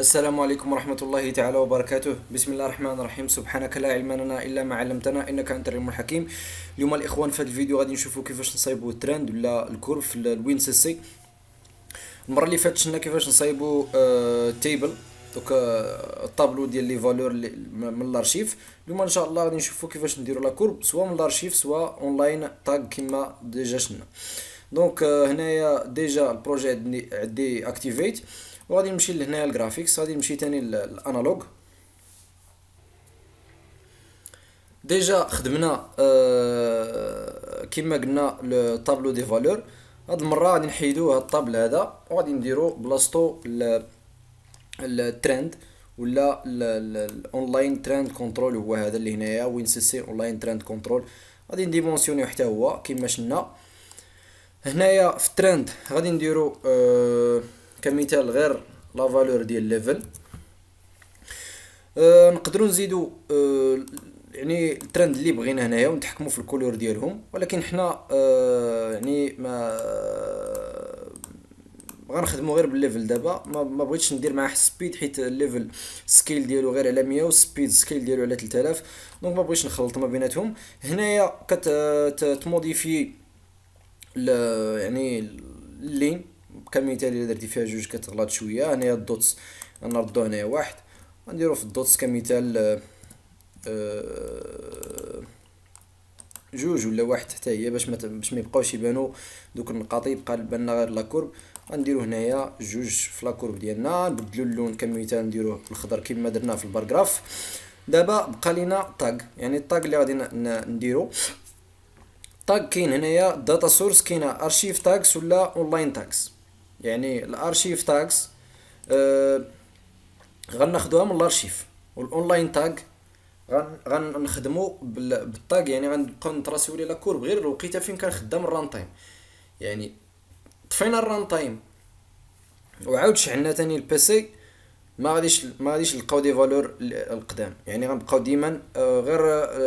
السلام عليكم ورحمة الله تعالى وبركاته بسم الله الرحمن الرحيم سبحانك لا علم لنا إلا ما علمتنا إنك أنت العلم الحكيم اليوم الإخوان في هذا الفيديو غادي نشوفوا كيفاش نصايبوا الترند ولا الكورف في الوين سي سي المرة اللي فاتت شفنا كيفاش نصايبوا تيبل آه، دوك آه، الطابلو ديال لي فالور من الارشيف اليوم ان شاء الله غادي نشوفوا كيفاش نديروا لا كورب سواء من الارشيف سواء اونلاين تاغ كيما ديجا شفنا دونك آه، هنايا ديجا البروجي عندي اكتيفيت وغادي نمشي لهنايا الجرافيكس غادي نمشي تاني الانالوج ديجا خدمنا آه كما قلنا طابلو دي فالور هاد المره غادي نحيدو هاد الطابل هذا وغادي نديرو بلاصتو الترند ولا الاونلاين ترند كنترول هو هذا اللي هنايا وين سي سي اونلاين ترند كنترول غادي نديمونسيونيو حتى هو كما شلنا هنايا في الترند غادي نديرو آه كمثال غير لا فالور ديال ليفل أه، نقدروا نزيدوا أه، يعني الترند اللي بغينا هنايا ونتحكموا في الكولور ديالهم ولكن حنا أه، يعني ما غنخدموا غير بالليفل دابا ما, ما بغيتش ندير معاه سبيد حيت الليفل سكيل ديالو غير على 100 والسبيد سكيل ديالو على 3000 دونك ما بغيتش نخلط ما بيناتهم هنايا كتموديفي يعني اللين كمثال الا درتي فيها جوج كتغلط شويه هنا الدوتس نردو هنايا واحد غنديرو في الدوتس كمثال آه، آه، جوج ولا واحد حتى هي باش ما باش ما يبقاوش يبانو دوك النقاط يبقى لنا غير لاكورب غنديرو هنايا جوج في لاكورب ديالنا نبدلو اللون كمثال نديروه بالخضر كما درنا في البارغراف دابا بقى لينا تاغ يعني التاغ اللي غادي نديرو تاغ كاين هنايا داتا سورس كاينه ارشيف تاغس ولا اونلاين تاغس يعني الارشيف تاغز آه غناخدوها من الارشيف والاونلاين تاغ غنخدمو بالتاغ يعني غنبقاو نتراسيو لي لاكورب غير الوقيته فين كان خدام الران تايم يعني طفينا الران تايم وعاود شعلنا تاني البيسي ما غاديش ما غاديش نلقاو دي فالور القدام يعني غنبقاو ديما آه، غير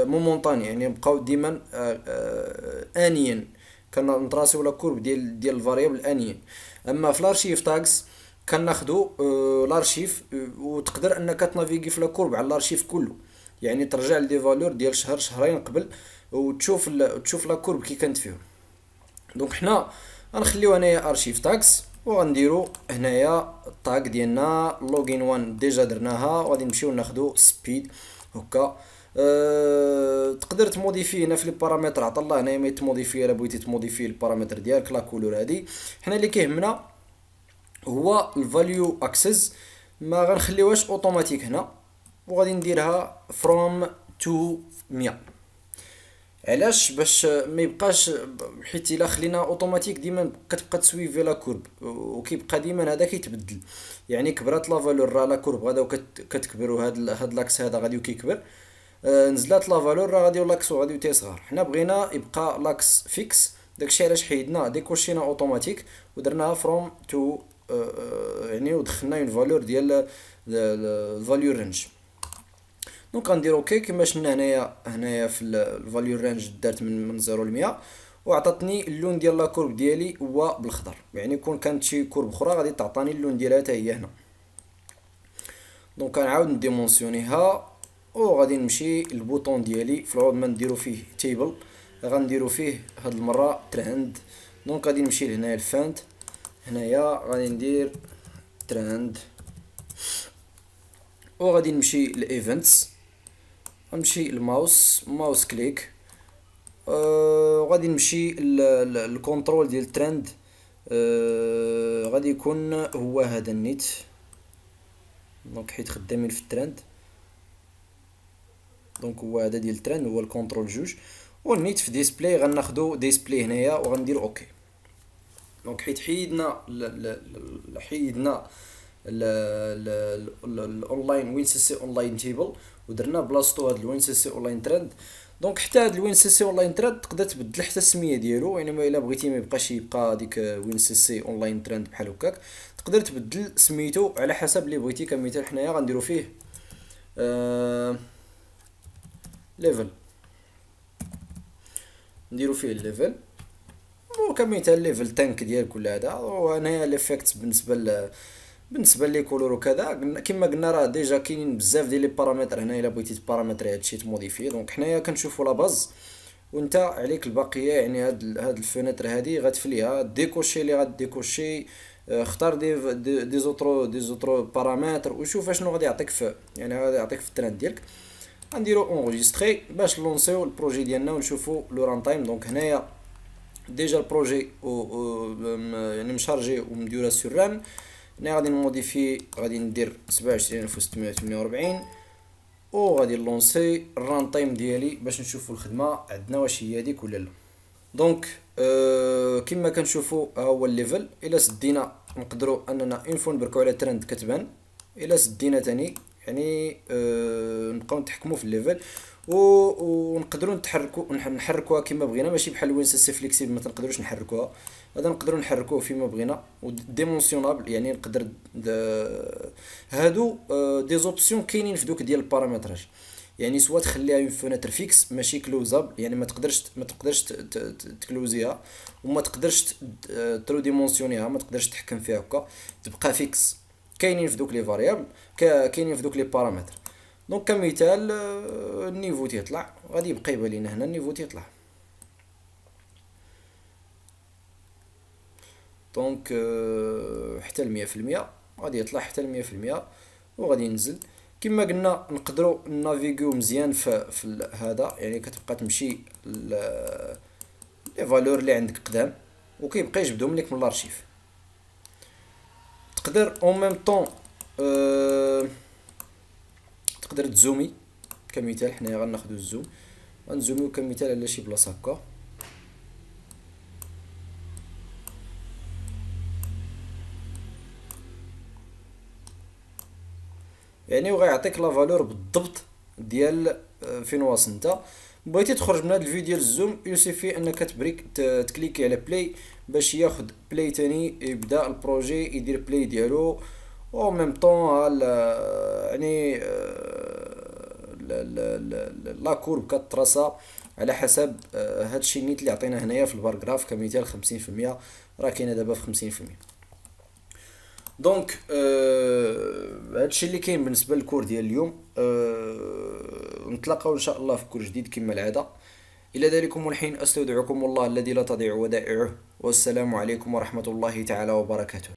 مومونطاني آه، يعني نبقاو ديما آه، انيا كنطراسيو لا كورب ديال ديال الفاريبل انين اما في الارشيف تاكس كناخذو آه لارشيف آه، وتقدر انك تنافيغي في لا كورب على الارشيف كله يعني ترجع لدي فالور ديال شهر شهرين قبل وتشوف تشوف لا كورب كي كانت فيهم دونك حنا غنخليو هنايا ارشيف تاكس وغنديرو هنايا التاغ ديالنا لوغين وان ديجا درناها وغادي نمشيو ناخدو سبيد هكا أه تقدر تموديفي هنا في لي بارامتر عطا الله هنايا ما يتموديفي الا بغيتي تموديفي البارامتر ديالك لا كولور هادي حنا اللي كيهمنا هو الفاليو اكسس ما غنخليوهاش اوتوماتيك هنا وغادي نديرها فروم تو 100 علاش باش ما يبقاش حيت الا خلينا اوتوماتيك ديما كتبقى تسويفي لا كورب وكيبقى ديما هذا كيتبدل يعني كبرات لا فالور راه لا كورب غادا كتكبر وهاد هاد لاكس هذا غادي كيكبر آه، نزلات لا فالور راه غادي لاكس غادي تيصغر حنا بغينا يبقى لاكس فيكس داكشي علاش حيدنا ديكوشينا اوتوماتيك ودرناها فروم تو آه، آه، يعني ودخلنا اون فالور ديال الفاليو رينج دونك غندير اوكي كما شفنا هنايا هنايا في الفاليو رينج دارت من من 0 ل 100 وعطاتني اللون ديال لاكورب ديالي هو بالخضر يعني كون كانت شي كورب اخرى غادي تعطاني اللون ديالها حتى هي هنا دونك غنعاود نديمونسيونيها وغادي نمشي البوطون ديالي في العود ما نديرو فيه تيبل غنديرو فيه هاد المره ترند دونك غادي نمشي لهنايا الفانت هنايا غادي ندير ترند وغادي نمشي لايفنتس غنمشي الماوس ماوس كليك غادي نمشي الكونترول أه، ديال الترند أه غادي يكون هو هذا النيت دونك حيت خدامين في الترند دونك هو هذا ديال التران هو الكونترول جوج ونيت في ديسبلاي غناخدو ديسبلاي هنايا وغندير اوكي دونك حيت حيدنا حيدنا الاونلاين وين سي سي اونلاين تيبل ودرنا بلاصتو هاد الوين سي سي اونلاين ترند دونك حتى هاد الوين سي سي اونلاين ترند تقدر تبدل حتى السميه ديالو انما الا بغيتي ما يبقاش يبقى هذيك وين سي سي اونلاين ترند بحال هكاك تقدر تبدل سميتو على حسب اللي بغيتي كمثال حنايا غنديرو فيه آه ليفل نديرو فيه الليفل وكميتها ليفل تانك ديال كل هذا وهنايا ليفيكت بالنسبه ل بالنسبه لي كولور وكذا كما قلنا راه ديجا كاينين بزاف ديال لي بارامتر هنا الا بغيتي تبارامتري هادشي تموديفي دونك حنايا كنشوفو لا باز وانت عليك الباقيه يعني هاد هاد الفينتر هادي غتفليها ديكوشي لي غديكوشي اختار دي دي زوترو دي زوترو بارامتر وشوف اشنو غادي يعطيك في يعني غادي يعطيك في التراند ديالك غنديرو اونغيستري باش لونسيو البروجي ديالنا ونشوفو لو ران تايم دونك هنايا ديجا البروجي يعني مشارجي ومديوره سور ران هنا غادي نموديفي غادي ندير 27648 وغادي لونسي الران تايم ديالي باش نشوفو الخدمه عندنا واش هي هذيك ولا لا دونك أه كما كنشوفو ها هو الليفل الا سدينا نقدروا اننا اون فون نبركو على ترند كتبان الا سدينا تاني يعني أه نبقاو نتحكموا في الليفل و... ونقدروا نتحركوا نحركوها كما بغينا ماشي بحال وينس سي فليكسيبل ما تنقدروش نحركوها هذا نقدروا نحركوه فيما بغينا وديمونسيونابل يعني نقدر هادو دي آه, زوبسيون كاينين في دوك ديال البارامتراج يعني سوا تخليها اون فونتر فيكس ماشي كلوزاب يعني ما تقدرش ما تقدرش تكلوزيها وما تقدرش ترو ديمونسيونيها آه, ما تقدرش تحكم فيها هكا تبقى فيكس كاينين في دوك لي فاريابل كاينين في دوك لي بارامتر دونك كمثال آه، النيفو تيطلع غادي يبقى يبان لينا هنا النيفو تيطلع دونك آه، حتى ل 100% غادي يطلع حتى ل 100% وغادي ينزل كما قلنا نقدروا نافيغيو مزيان في, في هذا يعني كتبقى تمشي لي فالور اللي عندك قدام وكيبقى يجبدهم لك من الارشيف تقدر اون ميم طون تقدر تزومي كمثال حنايا غناخدو الزوم غنزوميو كمثال على شي بلاصه هكا يعني وغيعطيك لا فالور بالضبط ديال euh, فين واصل نتا بغيتي تخرج من هذا الفيديو ديال الزوم يوسفي انك تبريك تكليكي على بلاي باش ياخد بلاي تاني يبدا البروجي يدير بلاي ديالو او ميم طون يعني لا كورب كتراسا على حسب آه، هادشي نيت اللي عطينا هنايا في البارغراف كمثال 50% راه كاينه دابا في 50% Euh, دونك الشيء اللي كاين بالنسبه للكور ديال اليوم آه، نتلاقاو ان شاء الله في كور جديد كما العاده الى ذلكم الحين استودعكم الله الذي لا تضيع ودائعه والسلام عليكم ورحمه الله تعالى وبركاته